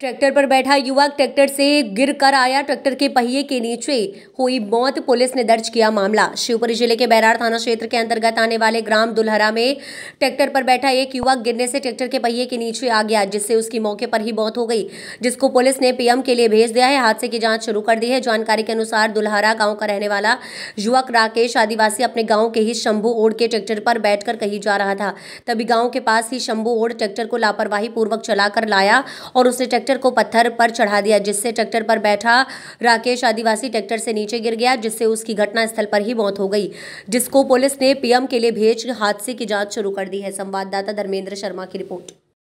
tractor पर बैठा युवक ट्रैक्टर से गिर कर आया ट्रैक्टर के पहिए के नीचे हुई मौत पुलिस ने दर्ज किया मामला शिवपुरी जिले के बैरार थाना क्षेत्र के अंतर्गत आने वाले ग्राम दुल्हरा में ट्रैक्टर पर बैठा एक युवक गिरने से ट्रैक्टर के पहिए के नीचे आ गया जिससे उसकी मौके पर ही मौत हो गई जिसको पुलिस ने पीएम के लिए भेज दिया है हादसे की जाँच शुरू कर दी है जानकारी के अनुसार दुल्हरा गाँव का रहने वाला युवक राकेश आदिवासी अपने गाँव के ही शंभू ओढ़ के ट्रैक्टर पर बैठकर कहीं जा रहा था तभी गाँव के पास ही शंभू ओढ़ ट्रैक्टर को लापरवाही पूर्वक चलाकर लाया और उसने ट्रैक्टर ट्रैक्टर को पत्थर पर चढ़ा दिया जिससे ट्रैक्टर पर बैठा राकेश आदिवासी ट्रैक्टर से नीचे गिर गया जिससे उसकी घटनास्थल पर ही मौत हो गई जिसको पुलिस ने पीएम के लिए भेज हादसे की जांच शुरू कर दी है संवाददाता धर्मेंद्र शर्मा की रिपोर्ट